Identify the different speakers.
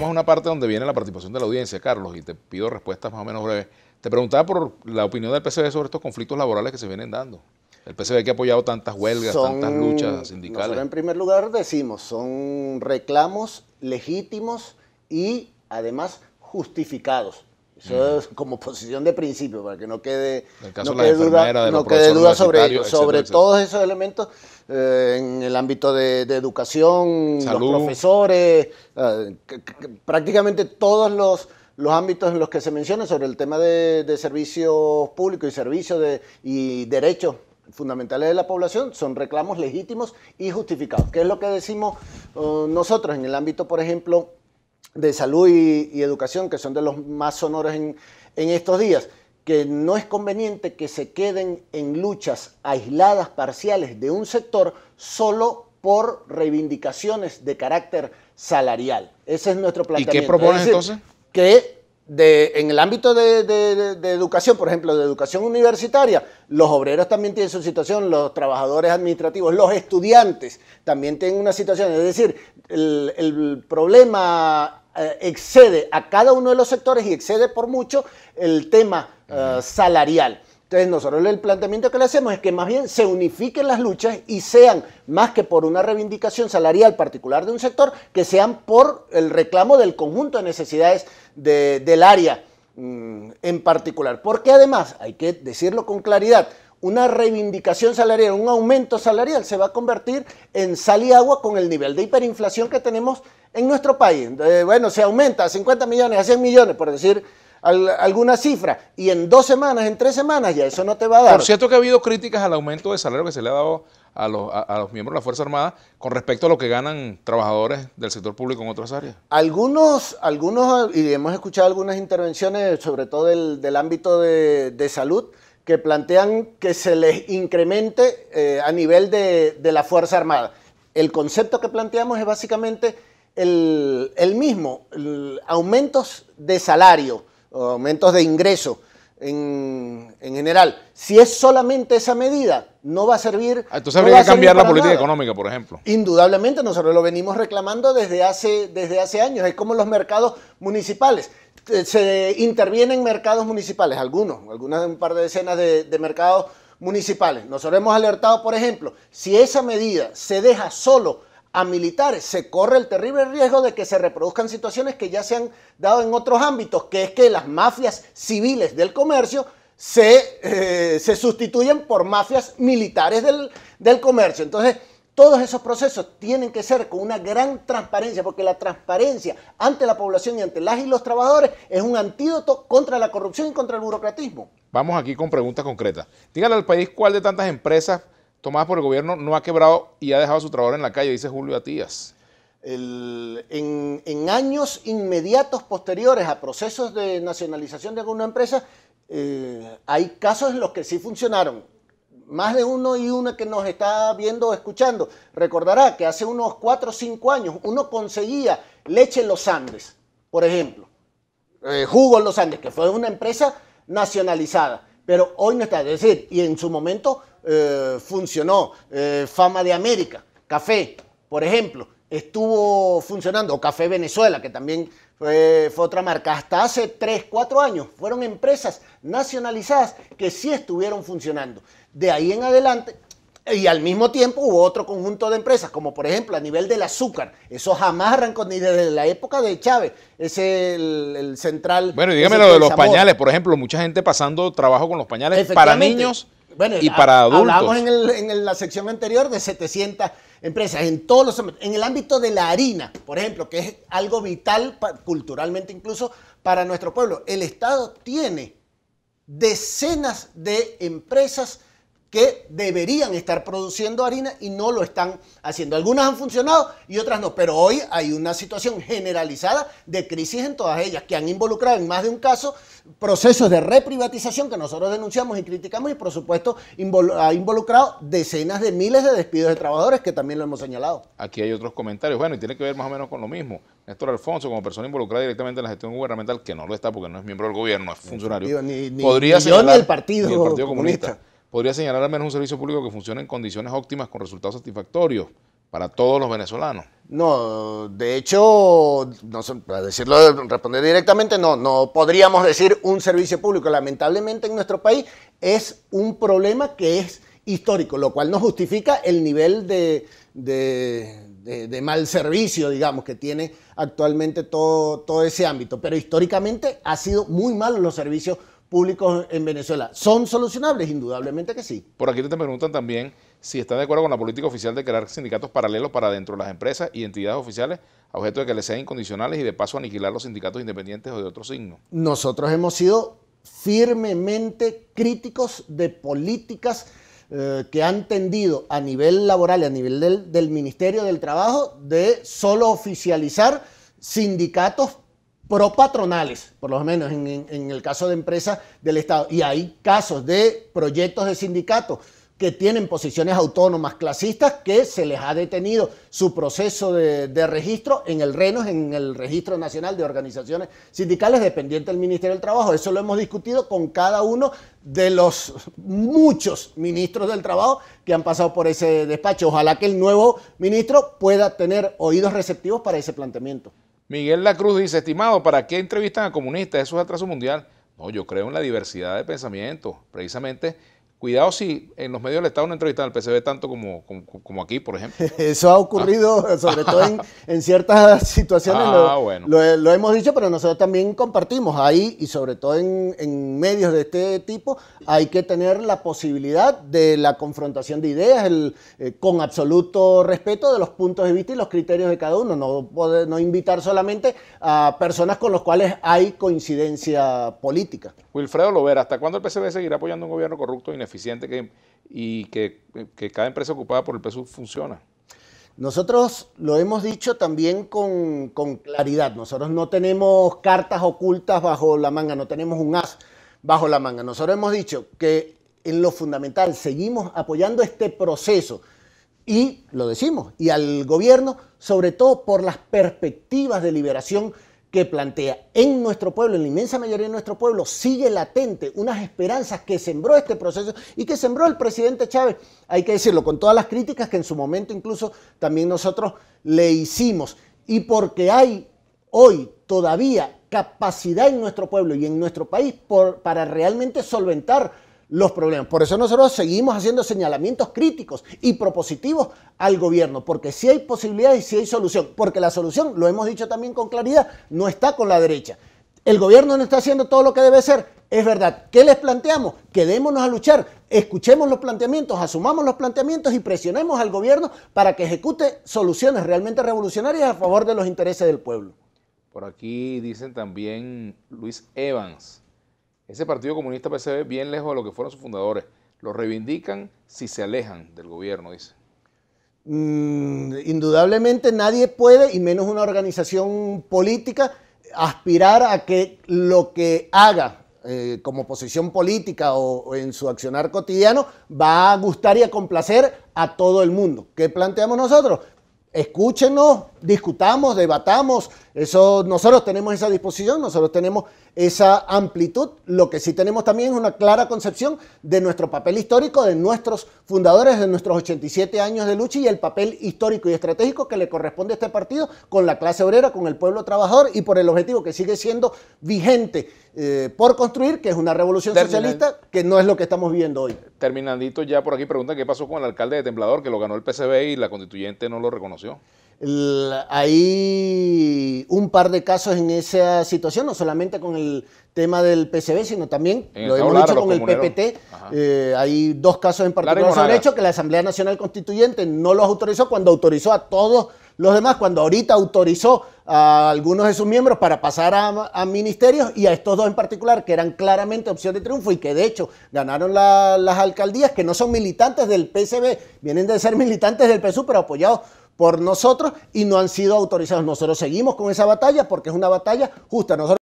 Speaker 1: vamos a una parte donde viene la participación de la audiencia, Carlos, y te pido respuestas más o menos breves. Te preguntaba por la opinión del PCB sobre estos conflictos laborales que se vienen dando. El PCB que ha apoyado tantas huelgas, tantas luchas sindicales. en
Speaker 2: primer lugar decimos, son reclamos legítimos y además justificados. Eso es como posición de principio, para que no quede, duda, sobre sobre todos esos elementos eh, en el ámbito de, educación, los profesores, eh, prácticamente todos los, los ámbitos en los que se menciona sobre el tema de, servicios públicos y servicios y derechos fundamentales de la población son reclamos legítimos y justificados. ¿Qué es lo que decimos eh, nosotros en el ámbito, por ejemplo, de salud y, educación, que son de los más sonoros en, estos días, que no es conveniente que se queden en luchas aisladas, parciales de un sector, solo por reivindicaciones de carácter salarial. Ese es nuestro planteamiento. ¿Y qué propone entonces? Que en el ámbito de, educación, por ejemplo, de educación universitaria, los obreros también tienen su situación, los trabajadores administrativos, los estudiantes también tienen una situación. Es decir, el, el problema eh, excede a cada uno de los sectores y excede por mucho el tema eh, salarial. Entonces nosotros el planteamiento que le hacemos es que más bien se unifiquen las luchas y sean, más que por una reivindicación salarial particular de un sector, que sean por el reclamo del conjunto de necesidades del área mm, en particular. Porque además, hay que decirlo con claridad, una reivindicación salarial, un aumento salarial, se va a convertir en sal y agua con el nivel de hiperinflación que tenemos en nuestro país. Eh, bueno, se aumenta a 50 millones, a 100 millones, por decir alguna cifra y en dos semanas, en tres semanas ya eso no te va a dar. Por
Speaker 1: cierto que ha habido críticas al aumento de salario que se le ha dado a los, miembros de la Fuerza Armada con respecto a lo que ganan trabajadores del sector público en otras áreas.
Speaker 2: Algunos, algunos y hemos escuchado algunas intervenciones, sobre todo del, ámbito de salud, que plantean que se les incremente eh, a nivel de, la Fuerza Armada. El concepto que planteamos es básicamente el, mismo, aumentos de salario, aumentos de ingreso en, general. Si es solamente esa medida, no va a servir. Ah, entonces habría que cambiar la política económica, por ejemplo. Indudablemente, nosotros lo venimos reclamando desde hace, desde hace años. Es como los mercados municipales. Eh, se intervienen mercados municipales, algunos, algunas un par de decenas de, de mercados municipales. Nosotros hemos alertado, por ejemplo, si esa medida se deja solo a militares, se corre el terrible riesgo de que se reproduzcan situaciones que ya se han dado en otros ámbitos, que es que las mafias civiles del comercio eh, se, sustituyen por mafias militares del, del comercio. Entonces, todos esos procesos tienen que ser con una gran transparencia, porque la transparencia ante la población y ante las y los trabajadores es un antídoto contra la corrupción y contra el burocratismo.
Speaker 1: Vamos aquí con preguntas concretas. Dígale al país cuál de tantas empresas tomadas por el gobierno no ha quebrado y ha dejado a su
Speaker 2: trabajador en la calle, dice Julio Atías. en, años inmediatos posteriores a procesos de nacionalización de alguna empresa, eh, hay casos en los que sí funcionaron. Más de uno y una que nos está viendo o escuchando recordará que hace unos cuatro o cinco años uno conseguía leche en los Andes, por ejemplo, eh, jugo en los Andes, que fue una empresa nacionalizada, pero hoy no está. Es decir, y en su momento eh, funcionó. Eh, Fama de América, Café, por ejemplo, estuvo funcionando. O Café Venezuela, que también fue, otra marca. Hasta hace 3, 4 años fueron empresas nacionalizadas que sí estuvieron funcionando. De ahí en adelante... Y al mismo tiempo hubo otro conjunto de empresas, como por ejemplo a nivel del azúcar. Eso jamás arrancó ni desde la época de Chávez. Es el, el central. Bueno, dígame lo de los pañales,
Speaker 1: por ejemplo, mucha gente pasando trabajo con los pañales para niños bueno, y para Hablábamos en,
Speaker 2: la sección anterior de 700 empresas, en todos los em-, en el ámbito de la harina, por ejemplo, que es algo vital culturalmente incluso para nuestro pueblo. El Estado tiene decenas de empresas que deberían estar produciendo harina y no lo están haciendo. Algunas han funcionado y otras no, pero hoy hay una situación generalizada de crisis en todas ellas, que han involucrado en más de un caso procesos de reprivatización que nosotros denunciamos y criticamos y por supuesto ha involucrado decenas de miles de despidos de trabajadores que también lo hemos señalado.
Speaker 1: Aquí hay otros comentarios, bueno, y tiene que ver más o menos con lo mismo. Néstor Alfonso, como persona involucrada directamente en la gestión gubernamental, que no lo está porque no es miembro del gobierno, es funcionario, ni, podría ser el Partido, partido comunista podría señalar al menos un servicio público que funcione en condiciones óptimas con resultados satisfactorios
Speaker 2: para todos los venezolanos. No, de hecho, no, para decirlo, responder directamente, no, no podríamos decir un servicio público. Lamentablemente en nuestro país es un problema que es histórico, lo cual no justifica el nivel de, mal servicio, digamos, que tiene actualmente todo, todo ese ámbito. Pero históricamente ha sido muy malo los servicios públicos en Venezuela. ¿Son solucionables? Indudablemente que sí.
Speaker 1: Por aquí te preguntan también si están de acuerdo con la política oficial de crear sindicatos paralelos para dentro de las empresas y entidades oficiales a objeto de que les sean incondicionales y de paso aniquilar los sindicatos independientes o de otro signo.
Speaker 2: Nosotros hemos sido firmemente críticos de políticas eh, que han tendido a nivel laboral y a nivel del, del Ministerio del Trabajo de solo oficializar sindicatos patronales, por lo menos en, el caso de empresas del Estado. Y hay casos de proyectos de sindicatos que tienen posiciones autónomas clasistas que se les ha detenido su proceso de, de, registro en el RENOS, en el Registro Nacional de Organizaciones Sindicales dependiente del Ministerio del Trabajo. Eso lo hemos discutido con cada uno de los muchos ministros del Trabajo que han pasado por ese despacho. Ojalá que el nuevo ministro pueda tener oídos receptivos para ese planteamiento.
Speaker 1: Miguel Lacruz dice, estimado, ¿para qué entrevistan a comunistas? Eso es atraso mundial. No, yo creo en la diversidad de pensamiento, Precisamente Cuidado si en los medios le Estado no entrevistan al PCB tanto como, aquí, por ejemplo.
Speaker 2: Eso ha ocurrido, ah. sobre todo en, ciertas situaciones, ah, lo, hemos dicho, pero nosotros también compartimos ahí, y sobre todo en, medios de este tipo, hay que tener la posibilidad de la confrontación de ideas eh, con absoluto respeto de los puntos de vista y los criterios de cada uno, no, no invitar solamente a personas con las cuales hay coincidencia política.
Speaker 1: Wilfredo Lovera, ¿hasta cuándo el PCB seguirá apoyando un gobierno corrupto y? E eficiente que, y que, cada empresa ocupada por el peso funciona.
Speaker 2: Nosotros lo hemos dicho también con, con, claridad, nosotros no tenemos cartas ocultas bajo la manga, no tenemos un as bajo la manga. Nosotros hemos dicho que en lo fundamental seguimos apoyando este proceso y lo decimos, y al gobierno sobre todo por las perspectivas de liberación que plantea en nuestro pueblo, en la inmensa mayoría de nuestro pueblo, sigue latente unas esperanzas que sembró este proceso y que sembró el presidente Chávez. Hay que decirlo, con todas las críticas que en su momento incluso también nosotros le hicimos. Y porque hay hoy todavía capacidad en nuestro pueblo y en nuestro país para realmente solventar los problemas. Por eso nosotros seguimos haciendo señalamientos críticos y propositivos al gobierno, porque si hay posibilidades y si hay solución, porque la solución, lo hemos dicho también con claridad, no está con la derecha. El gobierno no está haciendo todo lo que debe ser, es verdad. ¿Qué les planteamos? Quedémonos a luchar, escuchemos los planteamientos, asumamos los planteamientos y presionemos al gobierno para que ejecute soluciones realmente revolucionarias a favor de los intereses del pueblo.
Speaker 1: Por aquí dicen también Luis Evans, ese Partido Comunista PCB bien lejos de lo que fueron sus fundadores. Lo reivindican si se alejan del gobierno, dice.
Speaker 2: Mm, indudablemente nadie puede, y menos una organización política, aspirar a que lo que haga eh, como posición política o, en su accionar cotidiano va a gustar y a complacer a todo el mundo. ¿Qué planteamos nosotros? Escúchenos, discutamos, debatamos, eso nosotros tenemos esa disposición, nosotros tenemos esa amplitud, lo que sí tenemos también es una clara concepción de nuestro papel histórico, de nuestros fundadores, de nuestros 87 años de lucha y el papel histórico y estratégico que le corresponde a este partido con la clase obrera, con el pueblo trabajador y por el objetivo que sigue siendo vigente eh, por construir, que es una revolución socialista, que no es lo que estamos viendo hoy.
Speaker 1: Terminandito ya por aquí pregunta qué pasó con el alcalde de Temblador que lo ganó el PCB y la constituyente no lo reconoció
Speaker 2: hay un par de casos en esa situación, no solamente con el tema del PCB, sino también, lo hemos dicho con el PPT, eh, hay dos casos en particular han hecho que la Asamblea Nacional Constituyente no los autorizó cuando autorizó a todos los demás, cuando ahorita autorizó a algunos de sus miembros para pasar a, ministerios y a estos dos en particular, que eran claramente opción de triunfo y que de hecho ganaron las alcaldías, que no son militantes del PCB, vienen de ser militantes del PSU, pero apoyados por nosotros y no han sido autorizados. Nosotros seguimos con esa batalla porque es una batalla justa. Nosotros